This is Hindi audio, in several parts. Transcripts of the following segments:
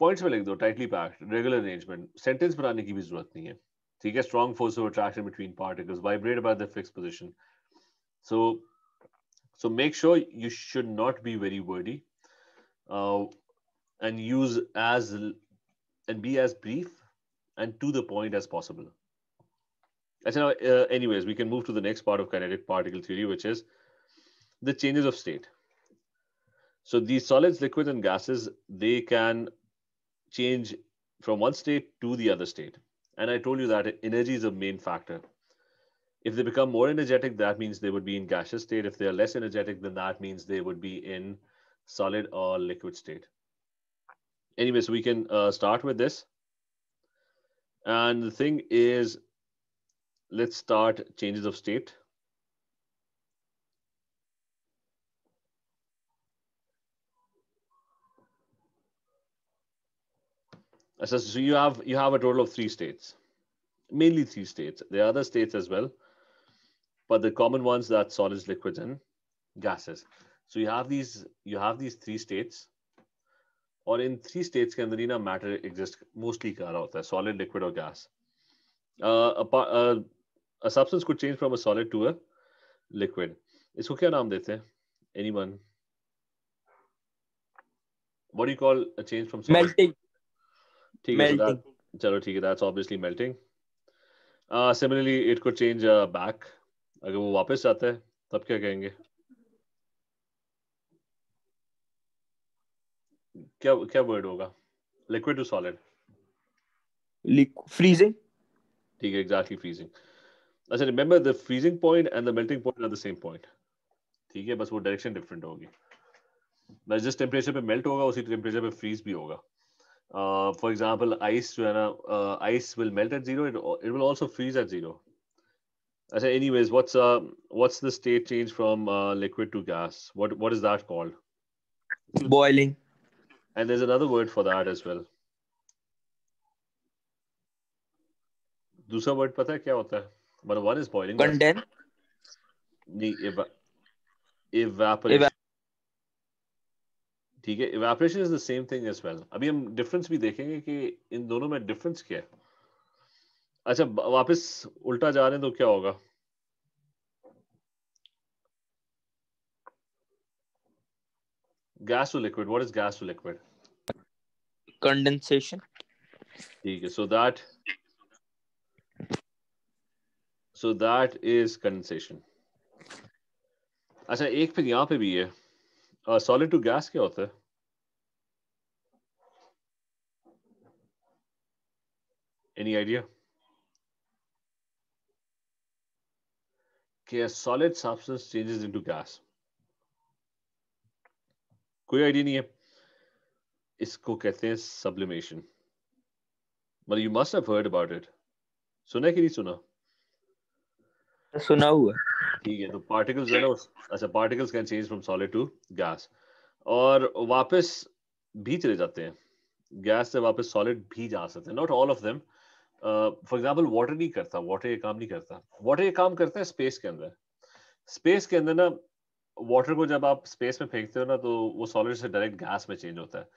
पॉइंट्स में लिख दो tightly packed regular arrangement sentence बनाने की भी जरूरत नहीं है ठीक है strong force of attraction between particles vibrate by the fix position so so make sure you should not be very wordy uh, and use as and be as brief and to the point as possible so now, uh, anyways we can move to the next part of kinetic particle theory which is the changes of state so these solids liquids and gases they can change from one state to the other state. And I told you that energy is a main factor. If they become more energetic, that means they would be in gaseous state. If they are less energetic, then that means they would be in solid or liquid state. Anyways, we can uh, start with this. And the thing is, let's start changes of state. So, you have you have a total of three states, mainly three states. There are other states as well, but the common ones that solids, liquid, and gases. So you have these you have these three states, or in three states, can the matter exist mostly there, solid, liquid, or gas? Uh, uh, a, substance could change from a solid to a liquid. Is who can name Anyone? What do you call a change from solid? melting? ठीक है चलो ठीक है that's obviously melting similarly it could change back अगर वो वापस जाता है तब क्या कहेंगे क्या क्या वर्ड होगा लिक्विड टू सॉलिड फ्रीजिंग ठीक है एग्जैक्टली फ्रीजिंग अच्छा remember the freezing point and the melting point are the same point ठीक है बस वो डायरेक्शन डिफरेंट होगी बस जिस टेम्परेचर पे मेल्ट होगा उसी टेम्परेचर पे फ्रीज भी होगा Uh, for example, ice when uh, ice will melt at zero, it, it will also freeze at zero. I say, anyways, what's uh, what's the state change from uh, liquid to gas? What what is that called? Boiling. And there's another word for that as well. दूसरा वर्ड पता है क्या होता है वन इज बॉइलिंग कंडेन नहीं एवापोरेशन ठीक है evaporation is the same thing as well अभी हम डिफरेंस भी देखेंगे कि इन दोनों में डिफरेंस क्या है अच्छा वापस उल्टा जा रहे हैं तो क्या होगा gas to liquid what is gas to liquid condensation ठीक है so that so that is condensation अच्छा एक फिर यहां पे भी है सॉलिड टू गैस क्या होता है एनी आइडिया कि solid substance changes into gas कोई आइडिया नहीं है इसको कहते हैं सब्लिमेशन मतलब you must have heard about it सुना कि नहीं सुना सुना हुआ ठीक है तो पार्टिकल्स जो है ना अच्छा particles can change from solid to gas और वापस भी चले जाते हैं गैस से वापस सॉलिड भी जा सकते हैं not all of them for example water नहीं करता वाटर ये काम नहीं करता वाटर ये काम करता है स्पेस के अंदर स्पेस के अंदर ना वाटर को जब आप स्पेस में फेंकते हो ना तो वो सॉलिड से डायरेक्ट गैस में चेंज होता है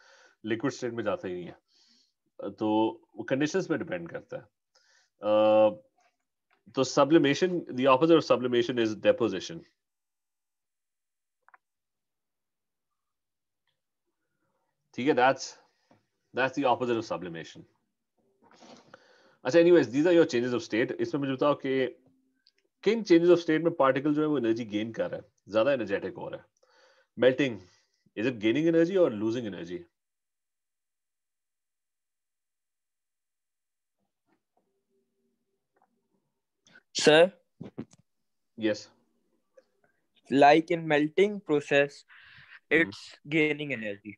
लिक्विड स्टेट में जाता ही नहीं है तो वो पर डिपेंड करता है uh, So तो sublimation, opposite of sublimation is deposition ठीक है that's that's the opposite of sublimation अच्छा anyways these are your changes of state इसमें मुझे बताओ कि किन चेंजेस ऑफ स्टेट में पार्टिकल जो है वो एनर्जी गेन कर रहा है ज्यादा एनर्जेटिक हो रहा है melting is it gaining energy और losing energy sir yes like in melting process hmm. it's mm-hmm. gaining energy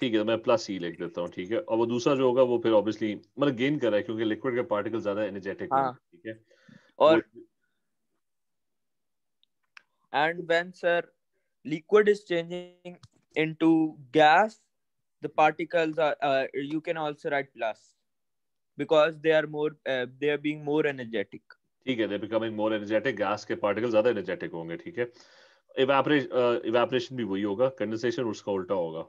ठीक है तो मैं प्लस ई लिख देता हूँ ठीक है और वो दूसरा जो होगा वो फिर ऑब्वियसली मतलब गेन कर रहा है क्योंकि लिक्विड के पार्टिकल ज्यादा एनर्जेटिक हाँ. ठीक है और and when sir liquid is changing into gas the particles are you can also write plus because they are more they are being more energetic ठीक है they becoming more energetic gas के पार्टिकल ज्यादा एनर्जेटिक होंगे ठीक है इवेपरेशन इवेपोरेशन uh, भी वही होगा कंडेंसेशन उसका उल्टा होगा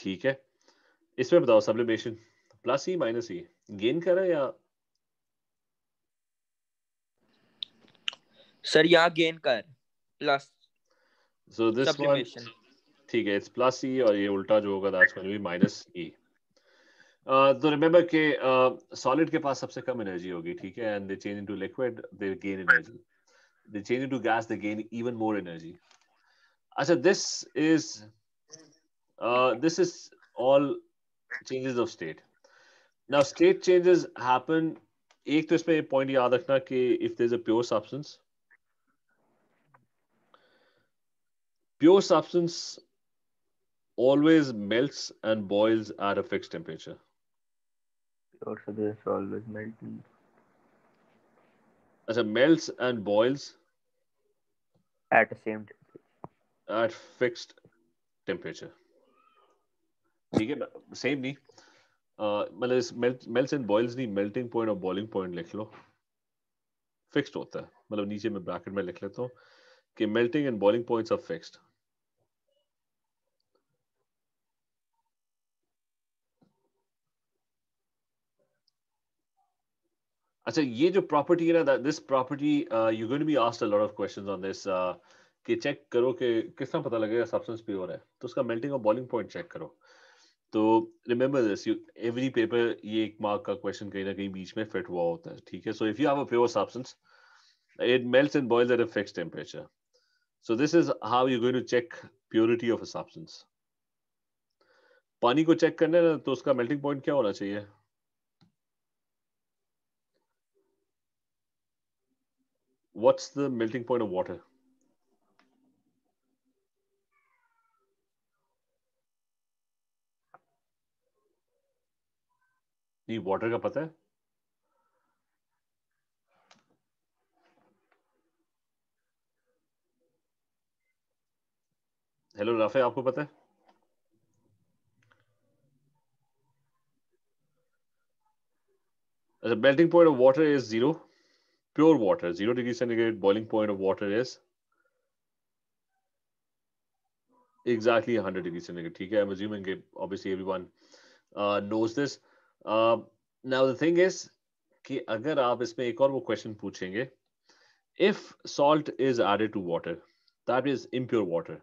ठीक है इसमें बताओ sublimation plus E minus E gain कर रहा है या सर यहाँ गेन कर प्लस सो दिस वन ठीक है इट्स प्लस ई और ये उल्टा जो होगा that's going to be minus E Uh, तो रिमेम्बर के सॉलिड के पास सबसे कम एनर्जी होगी ठीक है and they change into liquid they gain energy they change into gas they gain even more energy अच्छा this is this is all changes of state now state changes happen एक तो इसमें पॉइंट याद रखना कि if there is a pure substance pure substance always melts and boils at a fixed temperature or suggests always melting. अच्छा melts and boils at the same temperature at fixed temperature ठीक है ना सेम नहीं मतलब इस मेल्ट्स एंड बॉइल्स नहीं मेल्टिंग पॉइंट और बॉइलिंग पॉइंट लिख लो फिक्स्ड होता है मतलब नीचे मैं ब्रैकेट में लिख लेता हूँ कि melting and boiling points are fixed अच्छा ये जो प्रॉपर्टी है ना this property you going to be asked a lot of questions on this कि चेक करो कि किस तरह पता लगेगा सब्सटेंस प्योर है तो उसका मेल्टिंग और बॉइलिंग पॉइंट चेक करो तो remember this you every paper ये एक मार्क का क्वेश्चन कहीं ना कहीं बीच में फिट हुआ होता है ठीक है so if you have a pure substance it melts and boils at a fixed temperature so this is how you going to check purity of a substance पानी को चेक करने तो उसका मेल्टिंग पॉइंट क्या होना चाहिए what's the melting point of water? ये वाटर का पता है हेलो राफे आपको पता है The melting point of water is zero. pure water, zero degree centigrade boiling point of water is exactly 100 degree centigrade. Okay, I'm assuming obviously everyone uh, knows this. Uh, now the thing is कि अगर आप इसमें एक और वो क्वेश्चन पूछेंगे if salt is added to water that is impure water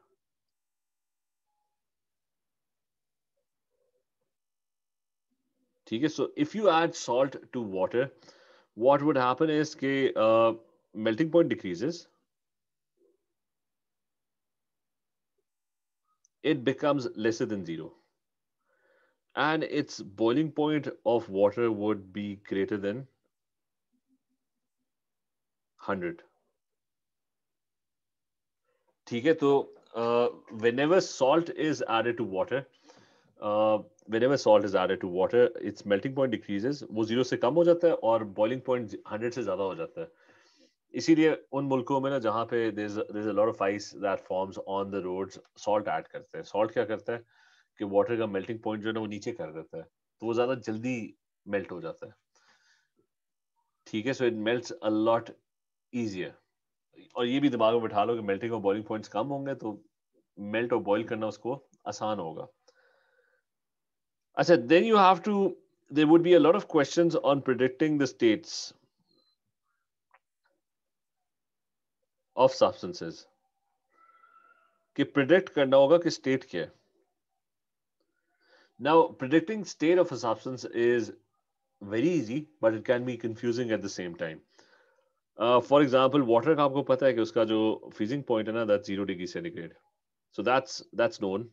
ठीक है so if you add salt to water what would happen is ke, uh, melting point decreases. It becomes lesser than zero. And its boiling point of water would be greater than 100. ठीक है तो uh, whenever salt is added to water, uh, whenever salt is added to water its melting point decreases वो जीरो से कम हो जाता है और boiling point 100 से ज़्यादा हो जाता है इसीलिए उन मुल्कों में ना जहाँ पे there's there's a lot of ice that forms on the roads salt add करते हैं salt क्या करता है कि water का melting point जो है ना वो नीचे कर देता है तो वो ज़्यादा जल्दी melt हो जाता है ठीक है so it melts a lot easier और ये भी दिमाग में बैठा लो कि मेल्टिंग और बॉइलिंग पॉइंट्स कम होंगे तो मेल्ट और बॉईल करना उसको आसान होगा I said, then you have to, there would be a lot of questions on predicting the states of substances. कि predict करना होगा कि state क्या Now, predicting state of a substance is very easy, but it can be confusing at the same time. Uh, for example, water. का आपको पता है कि उसका जो freezing point है ना that zero degree centigrade. So that's that's known.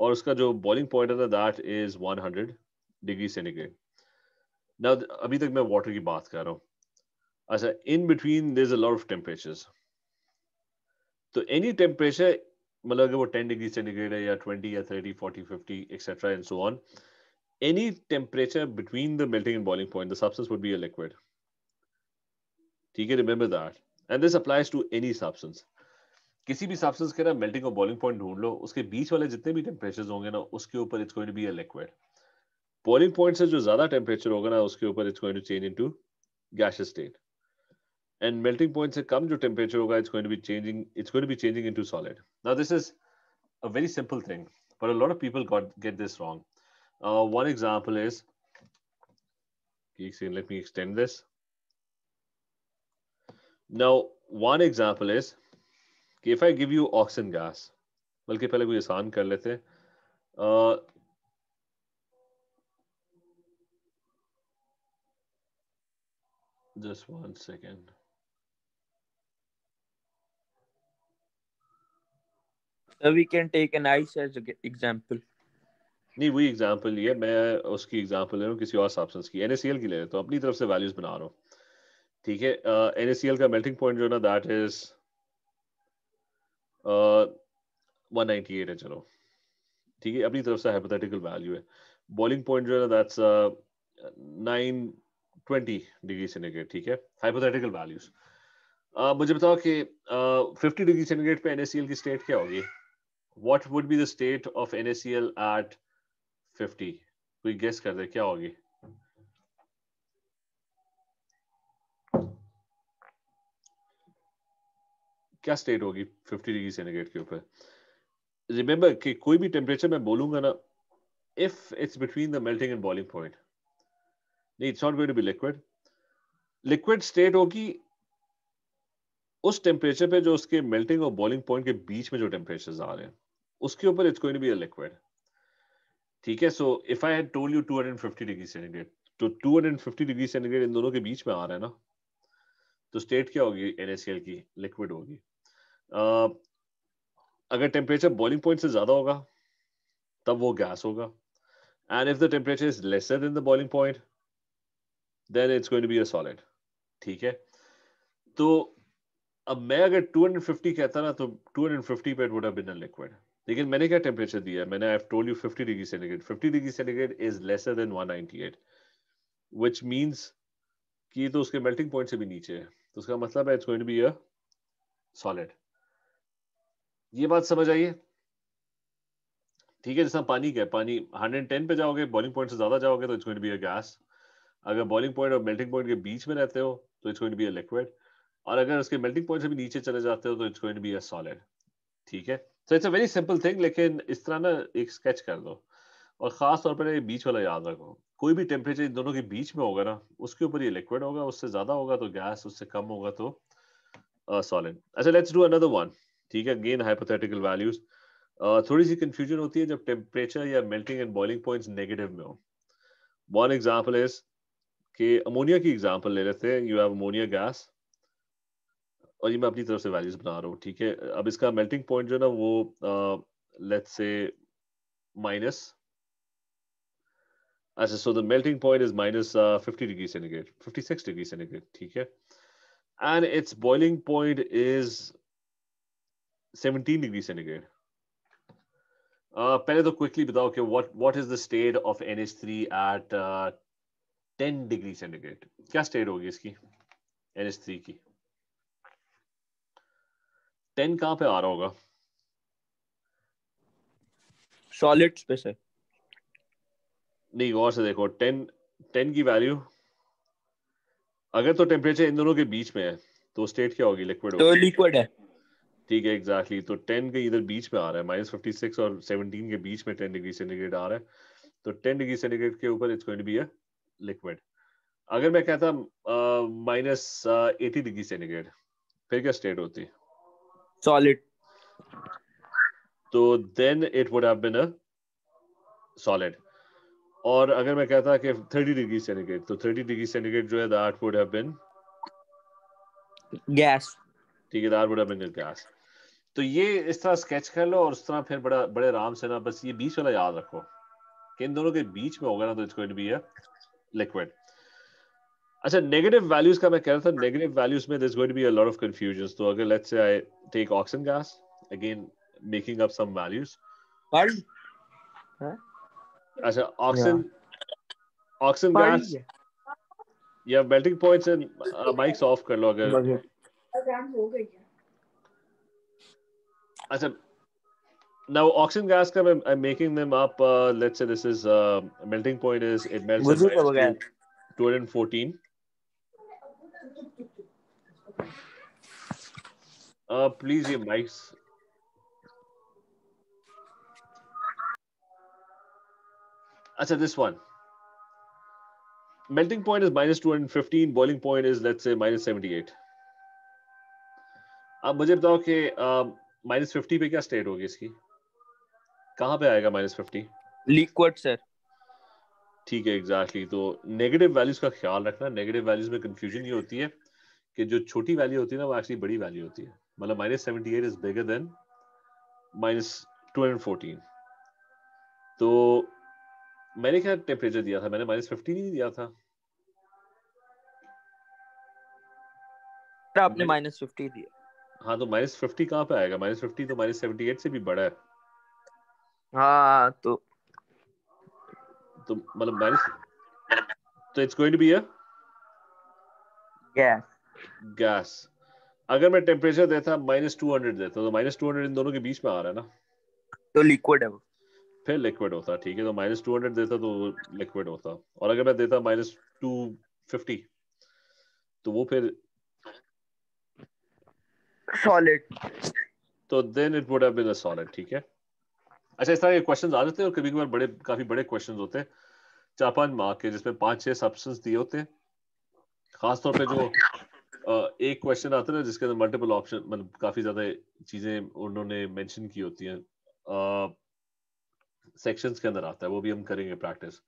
और उसका जो बॉलिंग पॉइंट है that is 100 degree centigrade now अभी तक मैं वाटर की बात कर रहा हूँ अच्छा in between there is a lot of temperature तो एनी टेम्परेचर मतलब अगर वो 10 डिग्री सेंटीग्रेड है या 20 या 30 40 50 etcetera and so on any temperature between the melting and boiling point the substance would be a liquid ठीक है remember that and this applies to any substance किसी भी सब्सटेंस के ना मेल्टिंग और बॉइलिंग पॉइंट ढूंढ लो उसके बीच वाले जितने भी टेम्परेचर होंगे ना उसके ऊपर it's going to be a liquid boiling point से जो ज्यादा टेम्परेचर होगा ना उसके ऊपर it's going to change into gas state and melting point से कम जो टेम्परेचर होगा it's going to be changing it's going to be changing into solid now this is a very simple thing but a lot of people got get this wrong. Uh, one example is, let me extend this. Now, one example is कि if I give you oxygen gas बल्कि पहले कोई आसान कर लेते uh, just one नहीं वही एग्जांपल ये मैं उसकी एग्जांपल ले रहा हूँ किसी और सब्सटेंस की एनएसीएल की ले रहा हूँ तो अपनी तरफ से वैल्यूज बना रहा हूँ ठीक है का मेल्टिंग पॉइंट जो है ना that is one ninety eight है चलो ठीक है अपनी तरफ से हाइपोथेटिकल वैल्यू है बॉलिंग पॉइंट जो है that's nine twenty degree centigrade ठीक है हाइपोथेटिकल वैल्यूज मुझे बताओ कि फिफ्टी डिग्री सेंटीग्रेड पे एन की स्टेट क्या होगी what would be the state of NSCL at fifty कोई गेस कर दे क्या होगी क्या स्टेट होगी फिफ्टी डिग्री सेंटीग्रेड के ऊपर रिमेंबर कि कोई भी टेम्परेचर मैं बोलूंगा ना if it's between the melting and boiling point नहीं it's not going to be liquid liquid state होगी उस टेम्परेचर पे जो उसके मेल्टिंग और बॉइलिंग पॉइंट के बीच में जो टेम्परेचर आ रहे हैं उसके ऊपर it's going to be a liquid ठीक है so if I had told you 250 degree centigrade तो 250 डिग्री सेंटीग्रेड इन दोनों के बीच में आ रहा है ना तो स्टेट क्या होगी एनएसएल की लिक्विड होगी अगर टेम्परेचर बॉइलिंग पॉइंट से ज़्यादा होगा तब वो गैस होगा and if the temperature is lesser than the boiling point then it's going to be a solid ठीक है तो अब मैं अगर 250 कहता ना तो 250 पे it would have been a liquid लेकिन मैंने क्या टेम्परेचर दिया मैंने I have told you 50 degree centigrade 50 degree centigrade is lesser than 198 which means कि तो उसके मेल्टिंग पॉइंट से भी नीचे है तो उसका मतलब है it's going to be a solid ये बात समझ आइए ठीक है जैसा पानी का पानी 110 पे जाओगे बॉलिंग पॉइंट से ज्यादा जाओगे तो इट्स बी अ गैस अगर बॉलिंग पॉइंट और मेल्टिंग पॉइंट के बीच में रहते हो तो इट्स बी अ लिक्विड और अगर उसके मेल्टिंग पॉइंट से भी नीचे चले जाते हो तो इट्स बी अ सॉलिड ठीक है so it's a very simple thing लेकिन इस तरह ना एक स्केच कर दो और खास तौर पर ये बीच वाला याद रखो कोई भी टेम्परेचर इन दोनों के बीच में होगा ना उसके ऊपर ये लिक्विड होगा उससे ज्यादा होगा तो गैस उससे कम होगा तो सॉलिड अच्छा लेट्स डू अनदर वन ठीक है अगेन हाइपोथेटिकल वैल्यूज थोड़ी सी कंफ्यूजन होती है जब टेम्परेचर या melting and boiling points negative में हो वन एग्जांपल इज कि अमोनिया की एग्जांपल ले लेते हैं यू हैव अमोनिया गैस और ये मैं अपनी तरफ से वैल्यूज बना रहा हूँ ठीक है अब इसका मेल्टिंग पॉइंट जो है ना वो लेट से माइनस अच्छा so the melting point is minus fifty degree centigrade fifty six degree centigrade ठीक है and its boiling point is 17 degree centigrade uh, पहले तो क्विकली बताओ कि what what is the state of NH3 at ten degree centigrade क्या स्टेट होगी इसकी थ्री की टेन कहाँ पे आ रहा होगा सॉलिड पे सर नहीं और से देखो टेन टेन की वैल्यू अगर तो टेम्परेचर इन दोनों के बीच में है तो स्टेट क्या होगी लिक्विड तो लिक्विड है ठीक है एग्जैक्टली तो टेन के इधर बीच में आ रहा है माइनस फिफ्टी सिक्स और सेवनटीन के बीच में टेन डिग्री सेंटीग्रेड आ रहा है तो टेन डिग्री सेंटीग्रेड के ऊपर it's going to be a liquid अगर मैं कहता माइनस एटी डिग्री सेंटीग्रेड फिर क्या स्टेट होती सॉलिड तो then it would have been a solid और अगर मैं कहता कि थर्टी डिग्री सेंटीग्रेड तो थर्टी डिग्री सेंटीग्रेड जो है that would have been gas ठीक है that would have been gas तो ये इस तरह स्केच कर लो और उस तरह फिर बड़ा बड़े आराम से ना बस ये बीच वाला याद रखो कि इन दोनों के बीच में होगा ना तो it's going be a liquid अच्छा नेगेटिव वैल्यूज का मैं कह रहा था नेगेटिव वैल्यूज में this going to be a lot of confusion तो अगर let's say I take oxygen gas again making up some values अच्छा ऑक्सीजन ऑक्सीजन गैस या melting points and mix off कर लो अगर हो गई अच्छा now oxygen gas come I'm, I'm making them up uh, let's say this is uh, melting point is it melts at 214 uh please your mics अच्छा this one melting point is minus 215 boiling point is let's say minus 78 अब मुझे बताओ कि माइनस फिफ्टी पे क्या स्टेट होगी इसकी कहाँ पे आएगा माइनस फिफ्टी लिक्विड सर ठीक है एग्जैक्टली exactly. तो नेगेटिव वैल्यूज का ख्याल रखना नेगेटिव वैल्यूज में कंफ्यूजन ये होती है कि जो छोटी वैल्यू होती है ना वो एक्चुअली बड़ी वैल्यू होती है मतलब minus seventy eight is bigger than minus two hundred fourteen तो मैंने क्या टेम्परेचर दिया था मैंने माइनस फिफ्टी नहीं दिया था आपने माइनस फिफ्टी दिया हाँ तो माइनस फिफ्टी कहाँ पे आएगा माइनस फिफ्टी तो माइनस सेवेंटी एट से भी बड़ा है हाँ तो तो मतलब माइनस तो it's going to be a gas gas अगर मैं टेम्परेचर देता माइनस टू हंड्रेड देता तो माइनस टू हंड्रेड इन दोनों के बीच में आ रहा है ना तो लिक्विड है वो फिर लिक्विड होता ठीक है तो माइनस टू हंड्रेड देता तो लिक्विड होता और अगर मैं देता माइनस टू फिफ्टी तो वो फिर सॉलिड तो then it would have been a solid ठीक है अच्छा इस तरह के क्वेश्चंस आ जाते हैं और कभी कभी बड़े काफी बड़े क्वेश्चंस होते हैं चार पांच मार्क के जिसमें पांच छह सब्सटेंस दिए होते हैं खासतौर पे जो एक क्वेश्चन आता है ना जिसके अंदर मल्टीपल ऑप्शन मतलब काफी ज्यादा चीजें उन्होंने मेंशन की होती हैं सेक्शंस के अंदर आता है वो भी हम करेंगे प्रैक्टिस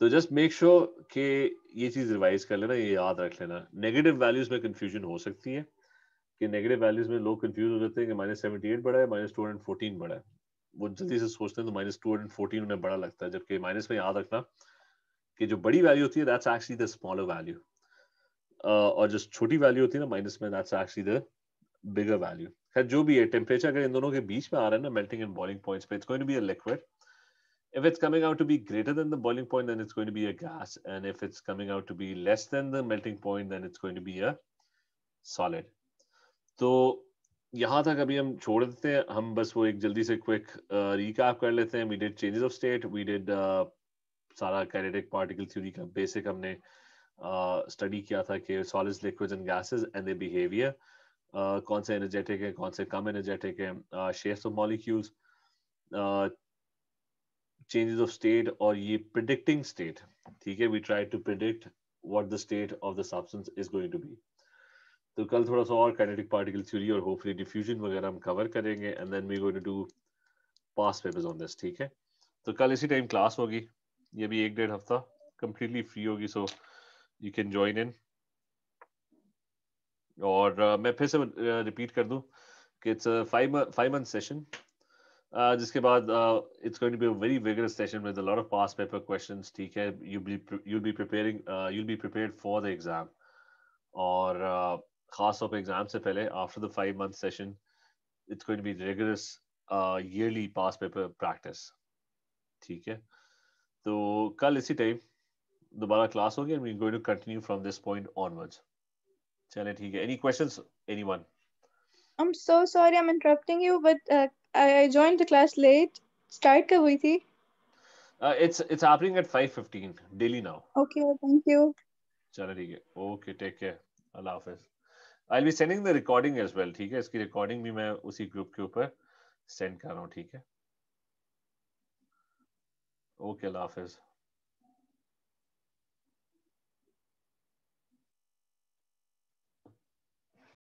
तो जस्ट मेक श्योर कि ये चीज रिवाइज कर लेना ये याद रख लेना नेगेटिव वैल्यूज में कंफ्यूजन हो सकती है कि नेगेटिव वैल्यूज में लोग कंफ्यूज हो जाते हैं कि माइनस सेवेंटी एट बढ़ा है माइनस टू हंड्रेड फोर्टीन बढ़ा है वो जल्दी से सोचते हैं तो माइनस टू हंड्रेड फोर्टीन उन्हें बड़ा लगता है जबकि माइनस में याद रखना कि जो बड़ी वैल्यू होती है that's actually the smaller value और जो छोटी वैल्यू होती है ना माइनस में that's actually the bigger value खैर जो भी है टेम्परेचर अगर इन दोनों के बीच में आ रहा है ना मेल्टिंग एंड बॉइलिंग पॉइंट्स पे it's going to be a liquid if it's coming out to be greater than the boiling point then it's going to be a gas and if it's coming out to be less than the melting point then it's going to be a solid तो यहाँ तक अभी हम छोड़ देते हैं हम बस वो एक जल्दी से क्विक रिकैप uh, कर लेते हैं we did changes of state we did सारा कैनेटिक पार्टिकल थ्योरी का बेसिक हमने स्टडी uh, किया था कि solids liquids and gases and they behaviour कौन से एनर्जेटिक है कौन से कम एनर्जेटिक है shapes of molecules changes of state और ये प्रिडिक्टिंग स्टेट ठीक है we try to predict what the state of the substance is going to be तो कल थोड़ा सा और काइनेटिक पार्टिकल थ्योरी और होपफुली डिफ्यूजन वगैरह हम कवर करेंगे and then we going to do past papers on this ठीक है तो कल इसी टाइम क्लास होगी ये भी एक डेढ़ हफ्ता कंप्लीटली फ्री होगी so you can join in और uh, मैं फिर से रिपीट uh, कर दूं कि it's five five month session Uh, जिसके बाद it's going to be a very vigorous session with a lot of past paper questions ठीक है you be you be preparing you be prepared for the exam और uh, खास तौर पर एग्जाम से पहले after the five month session it's going to be regular yearly past paper practice ठीक है तो कल इसी टाइम दोबारा क्लास होगी and we going to continue from this point onwards चले ठीक है any questions anyone I'm so sorry I'm interrupting you but uh, I joined the class late start कब हुई थी uh, it's it's happening at 5:15 daily now okay thank you चलो ठीक है ओके टेक केयर अल्लाह हाफिज़ I be sending the recording as well ठीक है इसकी रिकॉर्डिंग भी मैं उसी ग्रुप के ऊपर सेंड कर रहा हूँ ठीक है ओके अल्लाह हाफिज़